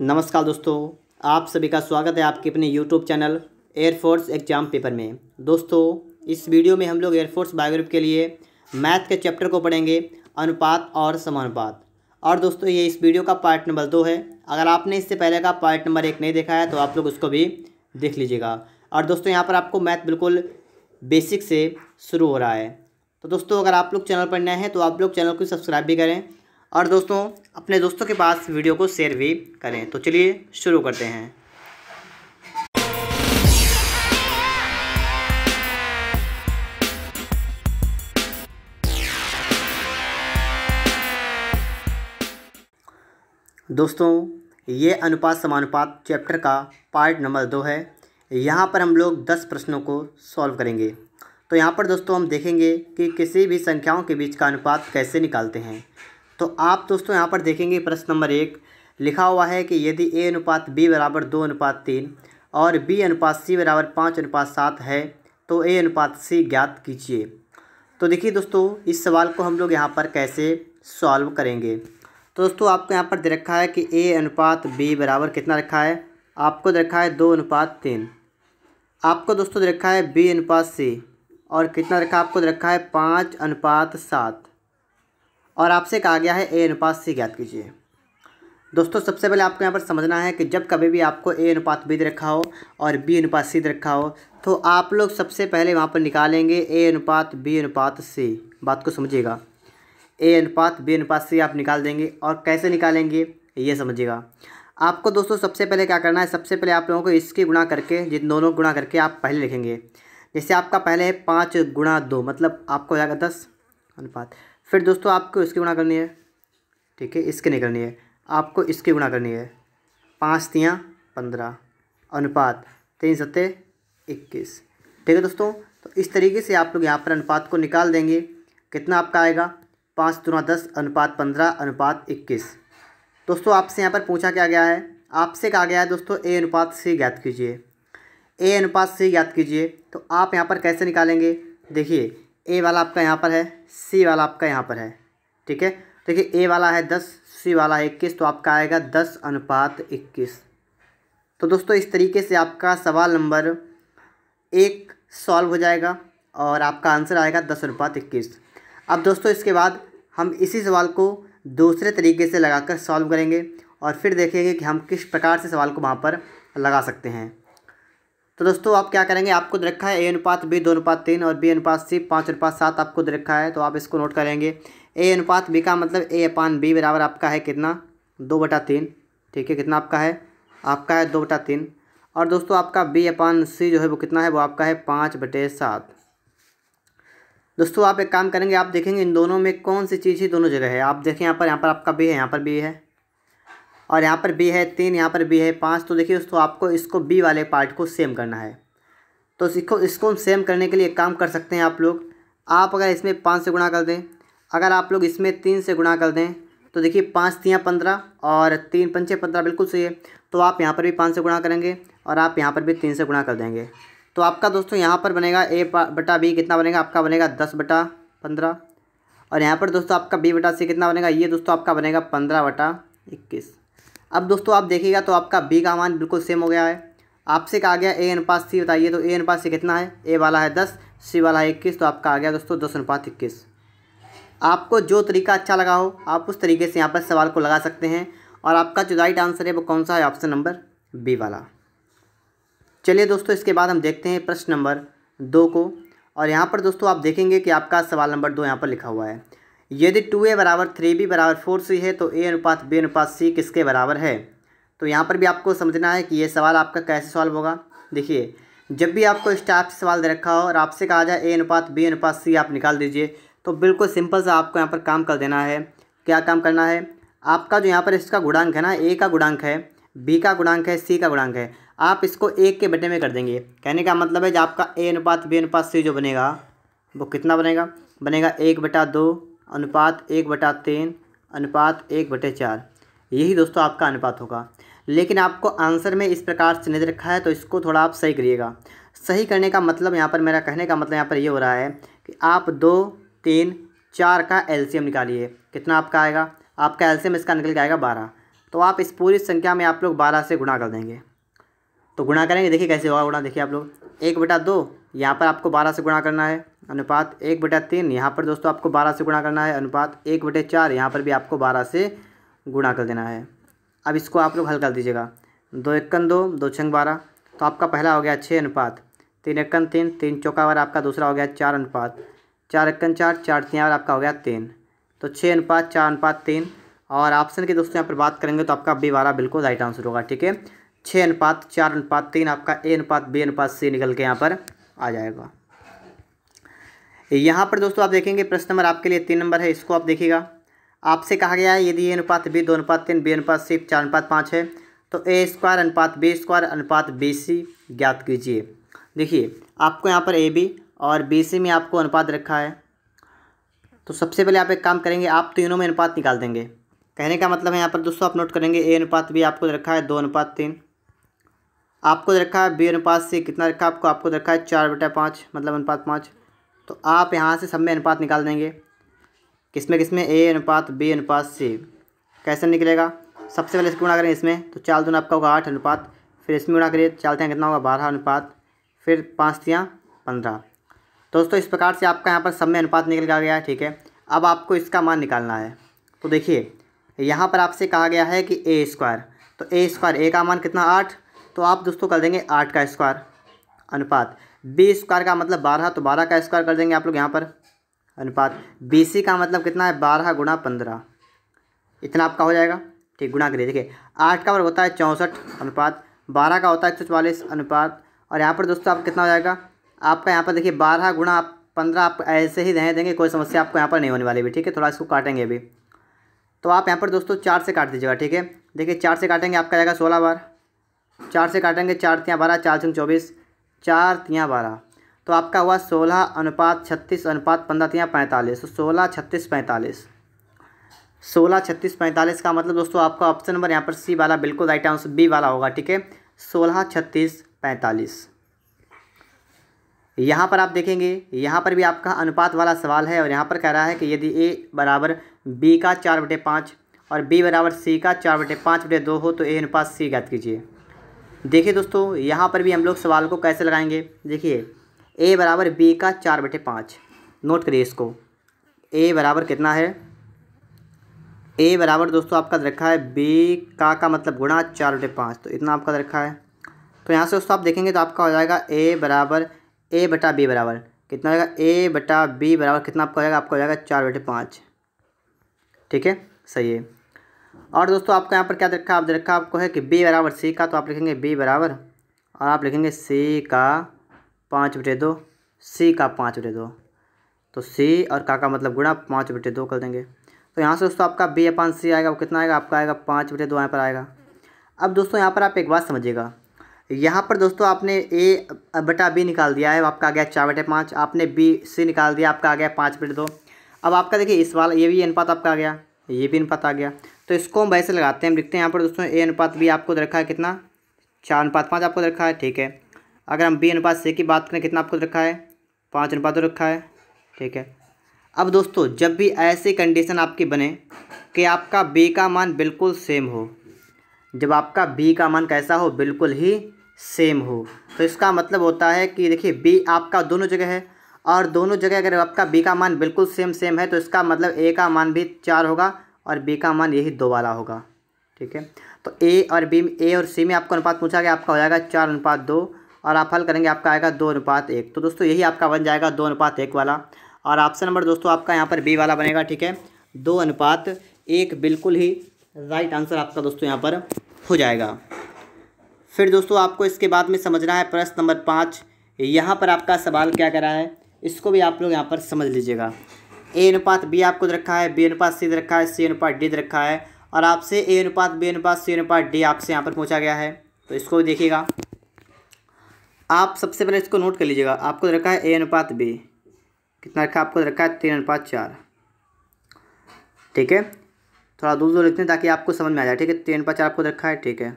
नमस्कार दोस्तों आप सभी का स्वागत है आपके अपने YouTube channel air force exam paper में दोस्तों इस वीडियो में हम लोग एयरफोर्स बायोग्राफी के लिए मैथ के चैप्टर को पढ़ेंगे अनुपात और समानुपात और दोस्तों ये इस वीडियो का पार्ट नंबर दो है अगर आपने इससे पहले का पार्ट नंबर एक नहीं देखा है तो आप लोग उसको भी देख लीजिएगा और दोस्तों यहाँ पर आपको मैथ बिल्कुल बेसिक से शुरू हो रहा है तो दोस्तों अगर आप लोग चैनल पर नए हैं तो आप लोग चैनल को सब्सक्राइब भी करें और दोस्तों अपने दोस्तों के पास वीडियो को शेयर भी करें तो चलिए शुरू करते हैं दोस्तों ये अनुपात समानुपात चैप्टर का पार्ट नंबर दो है यहाँ पर हम लोग दस प्रश्नों को सॉल्व करेंगे तो यहाँ पर दोस्तों हम देखेंगे कि किसी भी संख्याओं के बीच का अनुपात कैसे निकालते हैं तो आप दोस्तों यहाँ पर देखेंगे प्रश्न नंबर एक लिखा हुआ है कि यदि ए अनुपात बी बराबर दो अनुपात तीन और बी अनुपात सी बराबर पाँच अनुपात सात है तो ए अनुपात सी ज्ञात कीजिए तो देखिए दोस्तों इस सवाल को हम लोग यहाँ पर कैसे सॉल्व करेंगे तो दोस्तों आपको यहाँ पर दे रखा है कि ए अनुपात बी बराबर कितना रखा है आपको दे रखा है दो अनुपात तीन आपको दोस्तों दे रखा है बी अनुपात सी और कितना रखा आपको दे रखा है पाँच अनुपात सात और आपसे कहा गया है ए अनुपात सी ज्ञात कीजिए दोस्तों सबसे पहले आपको यहाँ पर समझना है कि जब कभी भी आपको ए अनुपात बी रखा हो और बी अनुपात सी रखा हो तो आप लोग सबसे पहले वहाँ पर निकालेंगे ए अनुपात बी अनुपात सी बात को समझिएगा ए अनुपात बी अनुपात सी आप निकाल देंगे और कैसे निकालेंगे ये समझिएगा आपको दोस्तों सबसे पहले क्या करना है सबसे पहले आप लोगों को इसकी गुणा करके जिन दोनों गुणा करके आप पहले लिखेंगे जैसे आपका पहले है पाँच गुणा दो मतलब आपको हो जाएगा दस अनुपात फिर दोस्तों आपको इसकी गुणा करनी है ठीक है इसकी नहीं करनी है आपको इसकी गुणा करनी है पाँच तियाँ पंद्रह अनुपात तीन सत्ते इक्कीस ठीक है दोस्तों तो इस तरीके से आप लोग यहाँ पर अनुपात को निकाल देंगे कितना आपका आएगा पाँच दुना दस अनुपात पंद्रह अनुपात इक्कीस दोस्तों आपसे यहाँ पर पूछा क्या गया है आपसे कहा गया है दोस्तों ए अनुपात से ज्ञात कीजिए ए अनुपात से ज्ञात कीजिए तो आप यहाँ पर कैसे निकालेंगे देखिए ए वाला आपका यहाँ पर है सी वाला आपका यहाँ पर है ठीक है देखिए ए वाला है दस सी वाला है इक्कीस तो आपका आएगा दस अनुपात इक्कीस तो दोस्तों इस तरीके से आपका सवाल नंबर एक सॉल्व हो जाएगा और आपका आंसर आएगा दस अनुपात इक्कीस अब दोस्तों इसके बाद हम इसी सवाल को दूसरे तरीके से लगाकर सॉल्व करेंगे और फिर देखेंगे कि हम किस प्रकार से सवाल को वहाँ पर लगा सकते हैं तो दोस्तों आप क्या करेंगे आपको दे रखा है ए अनुपात बी दो अनुपात तीन और बी अनुपात सी पाँच अनुपात सात आपको दे रखा है तो आप इसको नोट करेंगे ए अनुपात बी का मतलब ए अपान बी बराबर आपका है कितना दो बटा तीन ठीक है कितना आपका है आपका है दो बटा तीन और दोस्तों आपका बी अपान सी जो है वो कितना है वो आपका है पाँच बटे सात दोस्तों आप एक काम करेंगे आप देखेंगे इन दोनों में कौन सी चीज़ ही दोनों जगह है आप देखें यहाँ पर यहाँ पर आपका बी है यहाँ पर बी है और यहाँ पर बी है तीन यहाँ पर बी है पाँच तो देखिए दोस्तों आपको इसको बी वाले पार्ट को सेम करना है तो इसको इसको हम सेम करने के लिए काम कर सकते हैं आप लोग आप अगर इसमें पाँच से गुणा कर दें अगर आप लोग इसमें तीन से गुणा कर दें तो देखिए पाँच तियाँ पंद्रह और तीन पंचे पंद्रह बिल्कुल सही है तो आप यहाँ पर भी पाँच से गुणा करेंगे और आप यहाँ पर भी तीन से गुणा कर देंगे तो आपका दोस्तों यहाँ पर बनेगा ए बटा बी कितना बनेगा आपका बनेगा दस बटा पंद्रह और यहाँ पर दोस्तों आपका बी बटा सी कितना बनेगा ये दोस्तों आपका बनेगा पंद्रह बटा इक्कीस अब दोस्तों आप देखिएगा तो आपका बी का मान बिल्कुल सेम हो गया है आपसे कहा गया ए अनुपात सी बताइए तो ए अनुपात सी कितना है ए वाला है दस सी वाला है इक्कीस तो आपका आ गया दोस्तों दस अनुपात इक्कीस आपको जो तरीका अच्छा लगा हो आप उस तरीके से यहाँ पर सवाल को लगा सकते हैं और आपका जो राइट आंसर है वो कौन सा है ऑप्शन नंबर बी वाला चलिए दोस्तों इसके बाद हम देखते हैं प्रश्न नंबर दो को और यहाँ पर दोस्तों आप देखेंगे कि आपका सवाल नंबर दो यहाँ पर लिखा हुआ है यदि टू ए बराबर थ्री बी बराबर फोर सी है तो ए अनुपात बी अनुपात सी किसके बराबर है तो यहाँ पर भी आपको समझना है कि ये सवाल आपका कैसे सॉल्व होगा देखिए जब भी आपको इस टाइप से सवाल दे रखा हो और आपसे कहा जाए ए अनुपात बी अनुपात सी आप निकाल दीजिए तो बिल्कुल सिंपल सा आपको यहाँ पर काम कर देना है क्या काम करना है आपका जो यहाँ पर इसका गुणांक है ना ए का गुणांक है बी का गुणांक है सी का गुणांक है आप इसको एक के बटे में कर देंगे कहने का मतलब है जो आपका ए अनुपात बी अनुपात सी जो बनेगा वो कितना बनेगा बनेगा एक बटा दो अनुपात एक बटा तीन अनुपात एक बटे चार यही दोस्तों आपका अनुपात होगा लेकिन आपको आंसर में इस प्रकार चिन्हित रखा है तो इसको थोड़ा आप सही करिएगा सही करने का मतलब यहाँ पर मेरा कहने का मतलब यहाँ पर ये यह हो रहा है कि आप दो तीन चार का एलसीएम निकालिए कितना आपका आएगा आपका एलसीएम इसका निकल के आएगा बारह तो आप इस पूरी संख्या में आप लोग बारह से गुणा कर देंगे तो गुणा करेंगे देखिए कैसे होगा गुणा देखिए आप लोग एक बटा दो यहाँ पर आपको बारह से गुणा करना है अनुपात एक बटा तीन यहाँ पर दोस्तों आपको बारह से गुणा करना है अनुपात एक बटे चार यहाँ पर भी आपको बारह से गुणा कर देना है अब इसको आप लोग हल कर दीजिएगा दो इक्कन दो दो छंग बारह तो आपका पहला हो गया छः अनुपात तीन इक्कन तीन तीन चौका बार आपका दूसरा हो गया चार अनुपात चार इक्कन चार चार तीन बार आपका हो गया तीन तो छः अनुपात चार अनुपात तीन और ऑप्शन के दोस्तों यहाँ पर बात करेंगे तो आपका बी बारह बिल्कुल राइट आंसर होगा ठीक है छः अनुपात चार अनुपात तीन आपका ए अनुपात बी अनुपात सी निकल के यहाँ पर आ जाएगा यहाँ पर दोस्तों आप देखेंगे प्रश्न नंबर आपके लिए तीन नंबर है इसको आप देखिएगा आपसे कहा गया है यदि ए अनुपात बी दो अनुपात तीन बी अनुपात सी चार अनुपात पाँच है तो ए स्क्वायर अनुपात बी स्क्वायर अनुपात बी सी ज्ञात कीजिए देखिए आपको यहाँ पर ए बी और बी सी में आपको अनुपात रखा है तो सबसे पहले आप एक काम करेंगे आप तीनों में अनुपात निकाल देंगे कहने का मतलब है यहाँ पर दोस्तों आप नोट करेंगे ए अनुपात बी आपको रखा है दो अनुपात तीन आपको रखा है बी अनुपात सी कितना रखा है आपको आपको रखा है चार बटा पाँच मतलब अनुपात पाँच तो आप यहाँ से सब में अनुपात निकाल देंगे किसमें किसमें किस में ए अनुपात बी अनुपात सी कैसे निकलेगा सबसे पहले इसको गुणा करें इसमें तो चार दून आपका होगा आठ अनुपात फिर इसमें गुणा करिए चार त्याँ कितना होगा बारह अनुपात फिर पाँच त्याँ पंद्रह तो दोस्तों इस प्रकार से आपका यहाँ पर सब में अनुपात निकल गया है ठीक है अब आपको इसका मान निकालना है तो देखिए यहाँ पर आपसे कहा गया है कि ए स्क्वायर तो ए स्क्वायर ए का मान कितना आठ तो आप दोस्तों कर देंगे आठ का स्क्वायर अनुपात बी स्क्वायर का मतलब बारह तो बारह का स्क्वायर कर देंगे आप लोग यहाँ पर अनुपात बी सी का मतलब कितना है बारह गुणा पंद्रह इतना आपका हो जाएगा ठीक गुणा करिए देखिए आठ का वर्ग होता है चौंसठ अनुपात बारह का होता है एक सौ चवालीस अनुपात और यहाँ पर दोस्तों आप कितना हो जाएगा आपका यहाँ पर देखिए बारह गुणा आप पंद्रह आप ऐसे ही रहने देंगे कोई समस्या आपको यहाँ पर नहीं होने वाली भी ठीक है थोड़ा इसको काटेंगे अभी तो आप यहाँ पर दोस्तों चार से काट दीजिएगा ठीक है देखिए चार से काटेंगे आपका जाएगा सोलह बार चार से काटेंगे चार तियाँ बारह चार चंग चौबीस चार तियाँ बारह तो आपका हुआ सोलह अनुपात छत्तीस अनुपात पंद्रह तियाँ पैंतालीस तो सोलह छत्तीस पैंतालीस सोलह छत्तीस पैंतालीस का मतलब दोस्तों आपका ऑप्शन नंबर यहाँ पर सी वाला बिल्कुल राइट आंसर बी वाला होगा ठीक है सोलह छत्तीस पैंतालीस यहाँ पर आप देखेंगे यहाँ पर भी आपका अनुपात वाला सवाल है और यहाँ पर कह रहा है कि यदि ए बराबर बी का चार बटे पाँच और बी बराबर सी का चार बटे पाँच बटे दो हो तो ए अनुपात सी ज्ञात कीजिए देखिए दोस्तों यहाँ पर भी हम लोग सवाल को कैसे लगाएंगे देखिए ए बराबर बी का चार बटे पाँच नोट करिए इसको ए बराबर कितना है ए बराबर दोस्तों आपका रखा है बी का का मतलब गुणा चार बटे पाँच तो इतना आपका रखा है तो यहाँ से दोस्तों आप देखेंगे तो आपका हो जाएगा ए बराबर ए बटा बी बराबर कितना हो जाएगा ए बटा बी बराबर कितना आपका हो जाएगा आपका हो जाएगा चार बटे पाँच ठीक है सही है और दोस्तों आपका यहाँ पर क्या देखा आप रखा आपको है कि बी बराबर सी का तो आप लिखेंगे बी बराबर और आप लिखेंगे सी का पाँच बटे दो सी का पाँच बटे दो तो सी और का का मतलब गुणा पाँच बटे दो कर देंगे तो यहाँ से दोस्तों आपका बी अपान सी आएगा वो कितना आएगा आपका आएगा पाँच बटे दो यहाँ पर आएगा अब दोस्तों यहाँ पर आप एक बात समझिएगा यहाँ पर दोस्तों आपने ए बटा बी निकाल दिया है आपका आ गया चार बटे पाँच आपने बी सी निकाल दिया आपका आ गया पाँच बटे दो अब आपका देखिए इस वाला ये भी अनुपात आपका आ गया ये भी अनुपात आ गया तो इसको हम वैसे लगाते हैं हम लिखते हैं यहाँ पर दोस्तों ए अनुपात बी आपको दे रखा है कितना चार अनुपात पाँच आपको रखा है ठीक है अगर हम बी अनुपात सी की बात करें कितना आपको रखा है पाँच अनुपात रखा है ठीक है अब दोस्तों जब भी ऐसी कंडीशन आपकी बने कि आपका बी का मान बिल्कुल सेम हो जब आपका बी का मान कैसा हो बिल्कुल ही सेम हो तो इसका मतलब होता है कि देखिए बी आपका दोनों जगह है और दोनों जगह अगर आपका बी का मान बिल्कुल सेम सेम है तो इसका मतलब ए का मान भी चार होगा और बी का मान यही दो वाला होगा ठीक है तो ए और बी ए और सी में आपको अनुपात पूछा गया आपका हो जाएगा चार अनुपात दो और आप हल करेंगे आपका आएगा दो अनुपात एक तो दोस्तों यही आपका बन जाएगा दो अनुपात एक वाला और ऑप्शन नंबर दोस्तों आपका यहाँ पर बी वाला बनेगा ठीक है दो अनुपात एक बिल्कुल ही राइट आंसर आपका दोस्तों यहाँ पर हो जाएगा फिर दोस्तों आपको इसके बाद में समझना है प्रश्न नंबर पाँच यहाँ पर आपका सवाल क्या करा है इसको भी आप लोग यहाँ पर समझ लीजिएगा ए अनुपात बी आपको दे रखा है बी अनुपात सी दे रखा है सी अनुपात डी दे रखा है और आपसे ए अनुपात बी अनुपात सी अनुपात डी आपसे यहाँ पर पूछा गया है तो इसको भी देखिएगा आप सबसे पहले इसको नोट कर लीजिएगा आपको दे रखा है ए अनुपात बी कितना रखा आपको रखा है तीन अनुपात चार ठीक है थोड़ा दूर दूर लिखते हैं ताकि आपको समझ में आ जाए ठीक है तीन अनुपात चार आपको रखा है ठीक है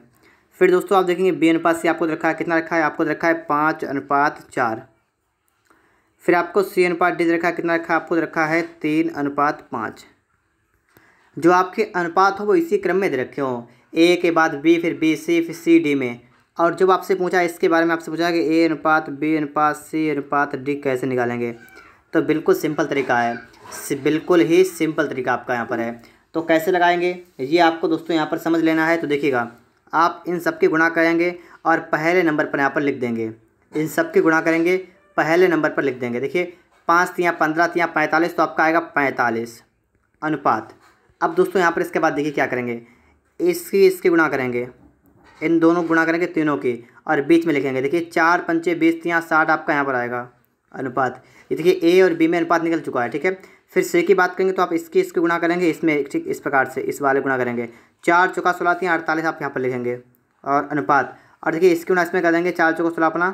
फिर दोस्तों आप देखेंगे बी अनुपात से आपको रखा है कितना रखा है आपको रखा है पाँच अनुपात चार फिर आपको सी अनुपात डी रखा कितना रखा आपको रखा है तीन अनुपात पाँच जो आपके अनुपात हो वो इसी क्रम में दे रखे हो ए के बाद बी फिर बी सी फिर सी डी में और जब आपसे पूछा इसके बारे में आपसे पूछा कि ए अनुपात बी अनुपात सी अनुपात डी कैसे निकालेंगे तो बिल्कुल सिंपल तरीका है बिल्कुल ही सिंपल तरीका आपका यहाँ पर है तो कैसे लगाएंगे ये आपको दोस्तों यहाँ पर समझ लेना है तो देखिएगा आप इन सब के गुणा करेंगे और पहले नंबर पर यहाँ पर लिख देंगे इन सब के गुणा करेंगे पहले नंबर पर लिख देंगे देखिए पाँच तियाँ पंद्रह तियाँ पैंतालीस तो आपका आएगा पैंतालीस अनुपात अब दोस्तों यहाँ पर इसके बाद देखिए क्या करेंगे इसकी इसके गुणा करेंगे इन दोनों गुणा करेंगे तीनों की और बीच में लिखेंगे देखिए चार पंचे बीस तियाँ साठ आपका यहाँ पर आएगा अनुपात ये देखिए ए और बी में अनुपात निकल चुका है ठीक है फिर से की बात करेंगे तो आप इसकी इसकी गुणा करेंगे इसमें ठीक इस प्रकार से इस वाले गुणा करेंगे चार चौका सोलह तियाँ अड़तालीस आप यहाँ पर लिखेंगे और अनुपात और देखिए इसकी गुणा इसमें कर देंगे चार चौका सोलह अपना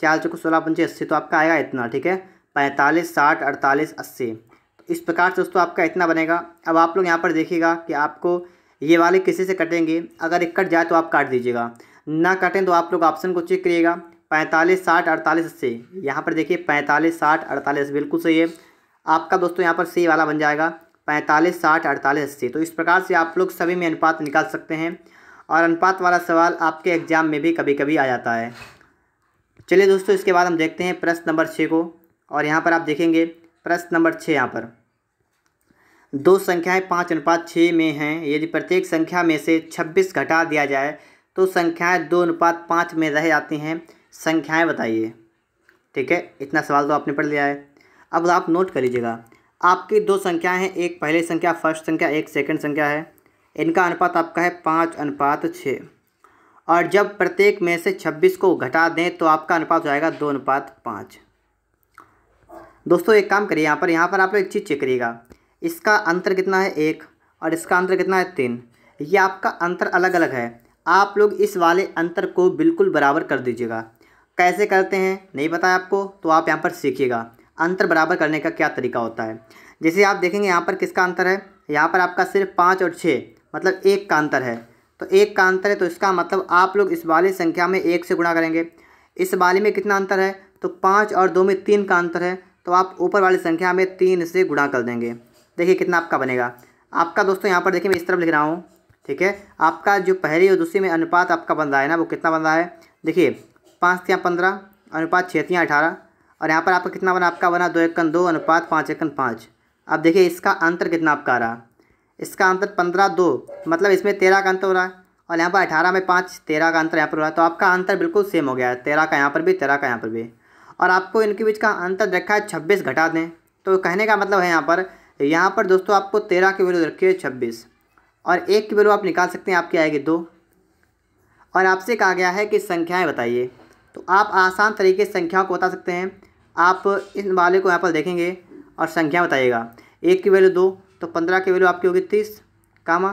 चार चौको सोलह पंचे अस्सी तो आपका आएगा इतना ठीक है पैंतालीस साठ अड़तालीस अस्सी तो इस प्रकार से दोस्तों आपका इतना बनेगा अब आप लोग यहाँ पर देखिएगा कि आपको ये वाले किसी से कटेंगे अगर एक कट जाए तो आप काट दीजिएगा ना कटें तो आप लोग ऑप्शन को चेक करिएगा पैंतालीस साठ अड़तालीस अस्सी यहाँ पर देखिए पैंतालीस साठ अड़तालीस बिल्कुल सही है आपका दोस्तों यहाँ पर सी वाला बन जाएगा पैंतालीस साठ अड़तालीस अस्सी तो इस प्रकार से आप लोग सभी में अनुपात निकाल सकते हैं और अनुपात वाला सवाल आपके एग्ज़ाम में भी कभी कभी आ जाता है चलिए दोस्तों इसके बाद हम देखते हैं प्रश्न नंबर छः को और यहाँ पर आप देखेंगे प्रश्न नंबर छः यहाँ पर दो संख्याएं पाँच अनुपात छः में हैं यदि प्रत्येक संख्या में से छब्बीस घटा दिया जाए तो संख्याएं दो अनुपात पाँच में रह जाती हैं संख्याएं बताइए ठीक है इतना सवाल तो आपने पढ़ लिया है अब आप नोट कर लीजिएगा आपकी दो संख्याएं हैं एक पहली संख्या फर्स्ट संख्या एक सेकंड संख्या है इनका अनुपात आपका है पाँच अनुपात छः और जब प्रत्येक में से छब्बीस को घटा दें तो आपका अनुपात हो जाएगा दो अनुपात पाँच दोस्तों एक काम करिए यहाँ पर यहाँ पर आप लोग एक चीज़ चेक करिएगा इसका अंतर कितना है एक और इसका अंतर कितना है तीन ये आपका अंतर अलग अलग है आप लोग इस वाले अंतर को बिल्कुल बराबर कर दीजिएगा कैसे करते हैं नहीं पता है आपको तो आप यहाँ पर सीखिएगा अंतर बराबर करने का क्या तरीका होता है जैसे आप देखेंगे यहाँ पर किसका अंतर है यहाँ पर आपका सिर्फ पाँच और छः मतलब एक का अंतर है तो एक का अंतर है तो इसका मतलब आप लोग इस वाले संख्या में एक से गुणा करेंगे इस वाले में कितना अंतर है तो पाँच और दो में तीन का अंतर है तो आप ऊपर वाली संख्या में तीन से गुणा कर देंगे देखिए कितना आपका बनेगा आपका दोस्तों यहाँ पर देखिए मैं इस तरफ लिख रहा हूँ ठीक है आपका जो पहली और दूसरी में अनुपात आपका बन रहा है ना वो कितना बन रहा है देखिए पाँच थियाँ पंद्रह अनुपात छः थियाँ अठारह और यहाँ पर आपका कितना बना आपका बना दो एकन दो अनुपात पाँच कन पाँच अब देखिए इसका अंतर कितना आपका आ रहा इसका आंसर पंद्रह दो मतलब इसमें तेरह का अंतर हो रहा है और यहाँ पर अठारह में पाँच तेरह का अंतर यहाँ पर हो रहा है तो आपका आंसर बिल्कुल सेम हो गया है तेरह का यहाँ पर भी तेरह का यहाँ पर भी और आपको इनके बीच का अंतर रखा है छब्बीस घटा दें तो कहने का मतलब है यहाँ पर यहाँ पर दोस्तों आपको तेरह की वैल्यू रखी है छब्बीस और एक की वैल्यू आप निकाल सकते हैं आपकी आएगी दो और आपसे कहा गया है कि संख्याएँ बताइए तो आप आसान तरीके से संख्याओं को बता सकते हैं आप इन वाले को यहाँ पर देखेंगे और संख्या बताइएगा एक की वैल्यू दो तो पंद्रह की वैल्यू आपकी होगी तीस कामा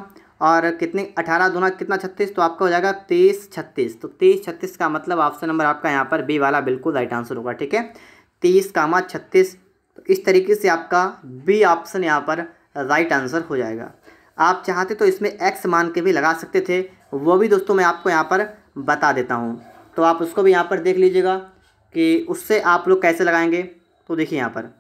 और कितने अठारह दोना कितना छत्तीस तो आपका हो जाएगा तीस छत्तीस तो तीस छत्तीस का मतलब ऑप्शन नंबर आपका यहाँ पर बी वाला बिल्कुल राइट आंसर होगा ठीक है तीस कामा छत्तीस तो इस तरीके से आपका बी ऑप्शन यहाँ पर राइट आंसर हो जाएगा आप चाहते तो इसमें एक्स मान के भी लगा सकते थे वो भी दोस्तों मैं आपको यहाँ पर बता देता हूँ तो आप उसको भी यहाँ पर देख लीजिएगा कि उससे आप लोग कैसे लगाएंगे तो देखिए यहाँ पर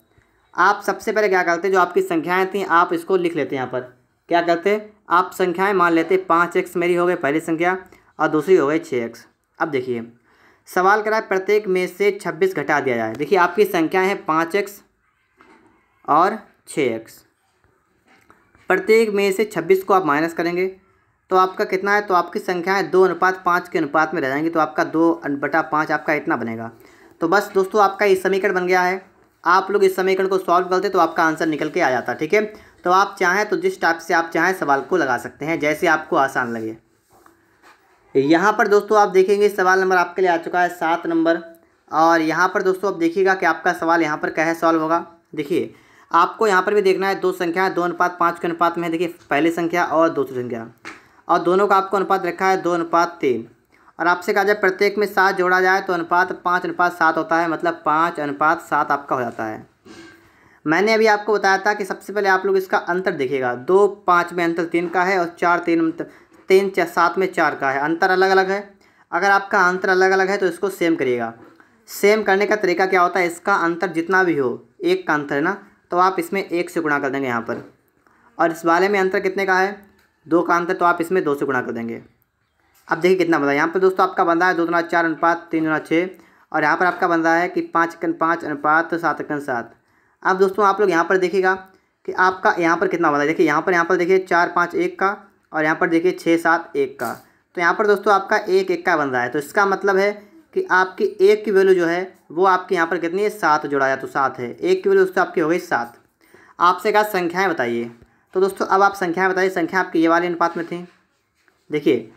आप सबसे पहले क्या करते जो आपकी संख्याएँ थी आप इसको लिख लेते हैं यहाँ पर क्या करते आप संख्याएँ मान लेते पाँच एक्स मेरी हो गई पहली संख्या और दूसरी हो गई छः एक्स अब देखिए सवाल करा प्रत्येक में से छब्बीस घटा दिया जाए देखिए आपकी संख्याएँ हैं पाँच एक्स और छः एक्स प्रत्येक में से छब्बीस को आप माइनस करेंगे तो आपका कितना है तो आपकी संख्याएँ दो अनुपात पाँच के अनुपात में रह जाएंगी तो आपका दो बटा पाँच आपका इतना बनेगा तो बस दोस्तों आपका ये समीकरण बन गया है आप लोग इस समीकरण को सॉल्व करते तो आपका आंसर निकल के आ जाता ठीक है तो आप चाहें तो जिस टाइप से आप चाहें सवाल को लगा सकते हैं जैसे आपको आसान लगे यहाँ पर दोस्तों आप देखेंगे सवाल नंबर आपके लिए आ चुका है सात नंबर और यहाँ पर दोस्तों आप देखिएगा कि आपका सवाल यहाँ पर कैसे सॉल्व होगा देखिए आपको यहाँ पर भी देखना है दो संख्याएं दो अनुपात पाँच के अनुपात में देखिए पहली संख्या और दूसरी संख्या और दोनों का आपको अनुपात रखा है दो अनुपात तीन और आपसे कहा जाए प्रत्येक में सात जोड़ा जाए तो अनुपात पाँच अनुपात सात होता है मतलब पाँच अनुपात सात आपका हो जाता है मैंने अभी आपको बताया था कि सबसे पहले आप लोग इसका अंतर देखेगा दो पाँच में अंतर तीन का है और चार तीन तीन चार सात में चार का है अंतर अलग अलग है अगर आपका अंतर अलग अलग है तो इसको सेम करिएगा सेम करने का तरीका क्या होता है इसका अंतर जितना भी हो एक का अंतर है ना तो आप इसमें एक से गुणा कर देंगे यहाँ पर और इस वाले में अंतर कितने का है दो का अंतर तो आप इसमें दो से गुणा कर देंगे अब देखिए कितना बन है यहाँ पर दोस्तों आपका बन रहा है दो दुना चार अनुपात तीन दुना छः और यहाँ पर आपका बन रहा है कि पाँच कन पाँच अनुपात सात कन सात अब दोस्तों आप लोग यहाँ पर देखिएगा कि आपका यहाँ पर कितना बन है देखिए यहाँ पर यहाँ पर देखिए चार पाँच एक का और यहाँ पर देखिए छः सात एक का तो यहाँ पर दोस्तों आपका एक एक का बन रहा है तो इसका मतलब है कि आपकी एक की वैल्यू जो है वो आपके यहाँ पर कितनी है सात जोड़ा जाए तो सात है एक की वैल्यू दोस्तों आपकी हो गई सात आपसे कहा संख्याएँ बताइए तो दोस्तों अब आप संख्याएँ बताइए संख्या आपकी ये वाले अनुपात में थी देखिए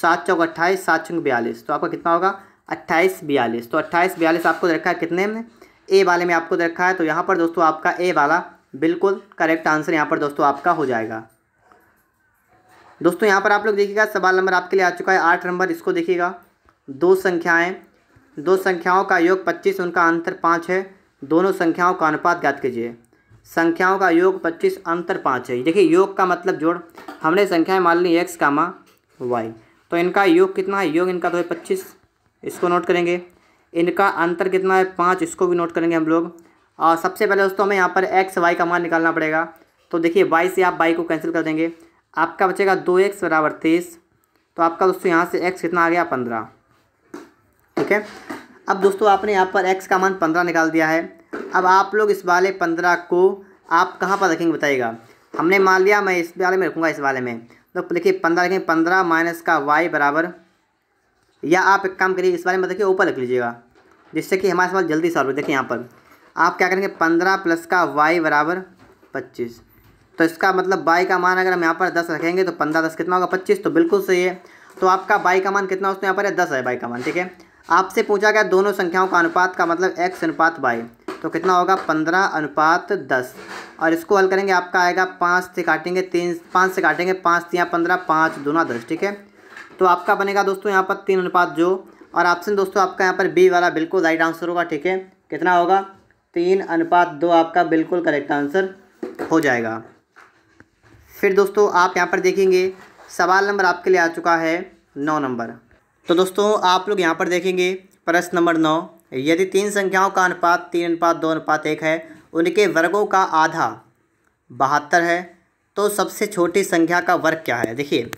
सात चौक अट्ठाईस सात चौक बयालीस तो आपका कितना होगा अट्ठाईस बयालीस तो अट्ठाईस बयालीस आपको रखा है कितने में ए वाले में आपको रखा है तो यहाँ पर दोस्तों आपका ए वाला बिल्कुल करेक्ट आंसर यहाँ पर दोस्तों आपका हो जाएगा दोस्तों यहाँ पर आप लोग देखिएगा सवाल नंबर आपके लिए आ चुका है आठ नंबर इसको देखिएगा दो संख्याएं दो संख्याओं का योग पच्चीस उनका अंतर पाँच है दोनों संख्याओं का अनुपात ज्ञात कीजिए संख्याओं का योग पच्चीस अंतर पाँच है देखिए योग का मतलब जोड़ हमने संख्याएं मान ली एक्स का माँ वाई तो इनका योग कितना है योग इनका तो है पच्चीस इसको नोट करेंगे इनका अंतर कितना है पाँच इसको भी नोट करेंगे हम लोग और सबसे पहले दोस्तों हमें यहाँ पर एक्स वाई का मान निकालना पड़ेगा तो देखिए वाई से आप वाई को कैंसिल कर देंगे आपका बचेगा दो एक्स बराबर तीस तो आपका दोस्तों यहाँ से एक्स कितना आ गया पंद्रह ठीक है अब दोस्तों आपने यहाँ पर एक्स का मान पंद्रह निकाल दिया है अब आप लोग इस वाले पंद्रह को आप कहाँ पर रखेंगे बताइएगा हमने मान लिया मैं इस वाले में रखूँगा इस वाले में तो लिखिए पंद्रह लिखेंगे पंद्रह माइनस का वाई बराबर या आप एक काम करिए इस बारे में देखिए ऊपर लिख लीजिएगा जिससे कि हमारे सवाल जल्दी सॉल्व हो देखिए यहाँ पर आप क्या करेंगे पंद्रह प्लस का वाई बराबर पच्चीस तो इसका मतलब बाई का मान अगर हम यहाँ पर दस रखेंगे तो पंद्रह दस कितना होगा पच्चीस तो बिल्कुल सही है तो आपका बाई का मान कितना उसमें यहाँ पर है दस है बाई का मान ठीक है आपसे पूछा गया दोनों संख्याओं का अनुपात का मतलब एक्स अनुपात बाई तो कितना होगा पंद्रह अनुपात दस और इसको हल करेंगे आपका आएगा पाँच से काटेंगे तीन पाँच से काटेंगे पाँच तिया तो पंद्रह पाँच दूना दस ठीक है तो आपका बनेगा दोस्तों यहाँ पर तीन अनुपात जो और ऑप्शन दोस्तों आपका यहाँ पर बी वाला बिल्कुल राइट आंसर होगा ठीक है कितना होगा तीन अनुपात दो आपका बिल्कुल करेक्ट आंसर हो जाएगा फिर दोस्तों आप यहाँ पर देखेंगे सवाल नंबर आपके लिए आ चुका है नौ नंबर तो दोस्तों आप लोग यहाँ पर देखेंगे प्रश्न नंबर नौ यदि तीन संख्याओं का अनुपात तीन अनुपात दो अनुपात एक है उनके वर्गों का आधा बहत्तर है तो सबसे छोटी संख्या का वर्ग क्या है देखिए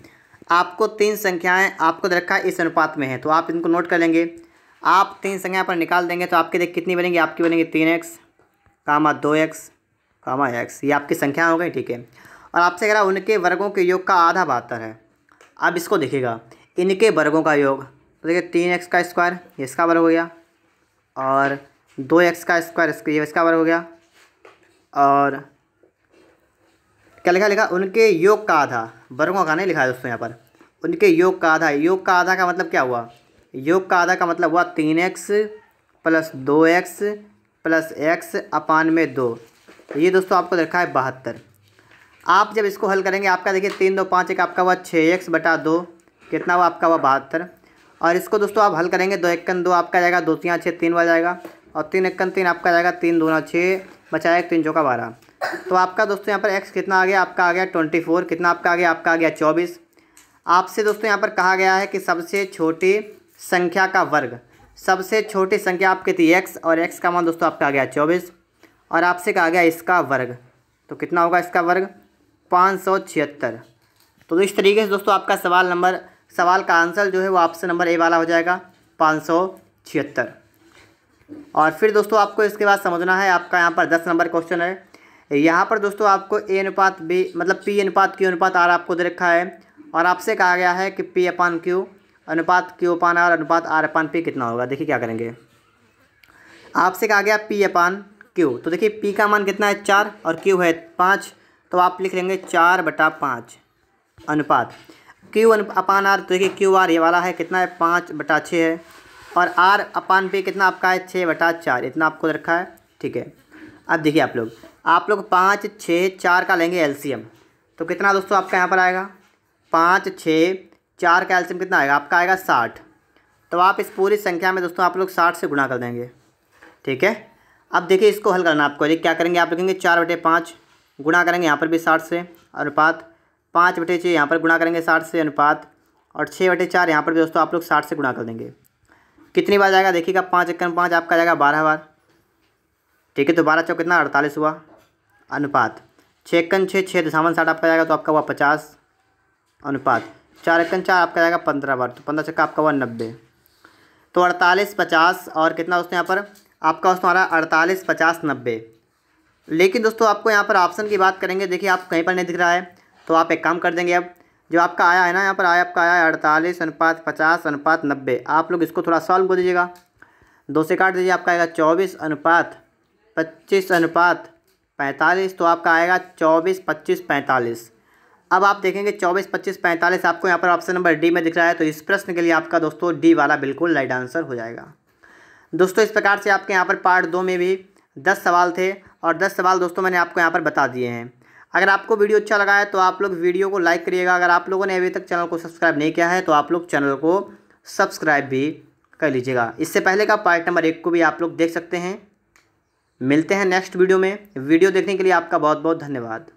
आपको तीन संख्याएं आपको रखा है इस अनुपात में है तो आप इनको नोट कर लेंगे आप तीन संख्या पर निकाल देंगे तो आपके देख कितनी बनेंगी आपकी बनेंगी तीन एक्स कामा दो एक्स कामा एक्स ये आपकी संख्या हो गई ठीक है और आपसे कह रहा उनके वर्गों के योग का आधा बहत्तर है अब इसको देखिएगा इनके वर्गों का योग तो देखिए तीन एक्स का स्क्वायर इसका वर्ग हो गया और दो एक्स का स्क्वायर ये इसका वर्ग हो गया और क्या लिखा लिखा उनके योग का आधा वर्गों का नहीं लिखा है दोस्तों यहाँ पर उनके योग का आधा योग का आधा का मतलब क्या हुआ योग का आधा का मतलब हुआ तीन एक्स प्लस दो एक्स प्लस एक्स अपान में दो ये दोस्तों आपको देखा है बहत्तर आप जब इसको हल करेंगे आपका देखिए तीन दो पाँच एक आपका हुआ छः एक्स बटा दो कितना हुआ आपका हुआ बहत्तर और इसको दोस्तों आप हल करेंगे दो इक्कन दो आपका जाएगा दो तीन छः तीन बार जाएगा और तीन इक्कन तीन आपका जाएगा तीन दो छः बचा एक तीन चौका बारह तो आपका दोस्तों यहाँ पर एक्स कितना आ गया आपका आ गया ट्वेंटी फोर कितना आपका आ गया आपका आ गया चौबीस आपसे दोस्तों यहाँ पर कहा गया है कि सबसे छोटी संख्या का वर्ग सबसे छोटी संख्या आपकी थी एक्स और एक्स का मान दोस्तों आपका आ गया चौबीस और आपसे कहा गया इसका वर्ग तो कितना होगा इसका वर्ग पाँच सौ छिहत्तर तो इस तरीके से दोस्तों आपका सवाल नंबर सवाल का आंसर जो है वो ऑप्शन नंबर ए वाला हो जाएगा पाँच सौ छिहत्तर और फिर दोस्तों आपको इसके बाद समझना है आपका यहाँ पर दस नंबर क्वेश्चन है यहाँ पर दोस्तों आपको ए अनुपात बी मतलब पी अनुपात क्यू अनुपात आर आपको दे रखा है और आपसे कहा गया है कि पी अपान क्यू अनुपात क्यू अपान आर अनुपात आर अपान पी कितना होगा देखिए क्या करेंगे आपसे कहा गया पी अपान क्यू तो देखिए पी का मान कितना है चार और क्यू है पाँच तो आप लिख लेंगे चार बटा पाँच अनुपात क्यू अपान आर तो देखिए क्यू आर ये वाला है कितना है पाँच बटा छः है और आर अपान पे कितना आपका है छः बटा चार इतना आपको रखा है ठीक है अब देखिए आप लोग आप लोग पाँच छः चार का लेंगे एलसीएम तो कितना दोस्तों आपका यहाँ पर आएगा पाँच छः चार का एलसीएम कितना आएगा आपका आएगा साठ तो आप इस पूरी संख्या में दोस्तों आप लोग साठ से गुणा कर देंगे ठीक है अब देखिए इसको हल करना आपको देखिए क्या करेंगे आप लिखेंगे चार बटे पाँच गुणा करेंगे यहाँ पर भी साठ से अनुपात पाँच बटे छः यहाँ पर गुणा करेंगे साठ से अनुपात और छः बटे चार यहाँ पर भी दोस्तों आप लोग साठ से गुणा कर देंगे कितनी बार जाएगा देखिएगा पाँच इक्कन पाँच आपका जाएगा बारह बार ठीक है तो बारह चौक कितना अड़तालीस हुआ अनुपात छः इक्कन छः छः दशावन साठ आपका जाएगा तो आपका हुआ पचास अनुपात चार कन चार आपका जाएगा पंद्रह बार तो पंद्रह चक्का आपका हुआ नब्बे तो अड़तालीस पचास और कितना दोस्तों यहाँ पर आपका दोस्तों हमारा अड़तालीस पचास नब्बे लेकिन दोस्तों आपको यहाँ पर ऑप्शन की बात करेंगे देखिए आप कहीं पर नहीं दिख रहा है तो आप एक काम कर देंगे अब जो आपका आया है ना यहाँ पर आया आपका आया है अड़तालीस अनुपात पचास अनुपात नब्बे आप लोग इसको थोड़ा सॉल्व कर दीजिएगा दो से काट दीजिए आपका आएगा चौबीस अनुपात पच्चीस अनुपात पैंतालीस तो आपका आएगा चौबीस पच्चीस पैंतालीस अब आप देखेंगे चौबीस पच्चीस पैंतालीस आपको यहाँ पर ऑप्शन नंबर डी में दिख रहा है तो इस प्रश्न के लिए आपका दोस्तों डी वाला बिल्कुल राइट आंसर हो जाएगा दोस्तों इस प्रकार से आपके यहाँ पर पार्ट दो में भी दस सवाल थे और दस सवाल दोस्तों मैंने आपको यहाँ पर बता दिए हैं अगर आपको वीडियो अच्छा लगा है तो आप लोग वीडियो को लाइक करिएगा अगर आप लोगों ने अभी तक चैनल को सब्सक्राइब नहीं किया है तो आप लोग चैनल को सब्सक्राइब भी कर लीजिएगा इससे पहले का पार्ट नंबर एक को भी आप लोग देख सकते हैं मिलते हैं नेक्स्ट वीडियो में वीडियो देखने के लिए आपका बहुत बहुत धन्यवाद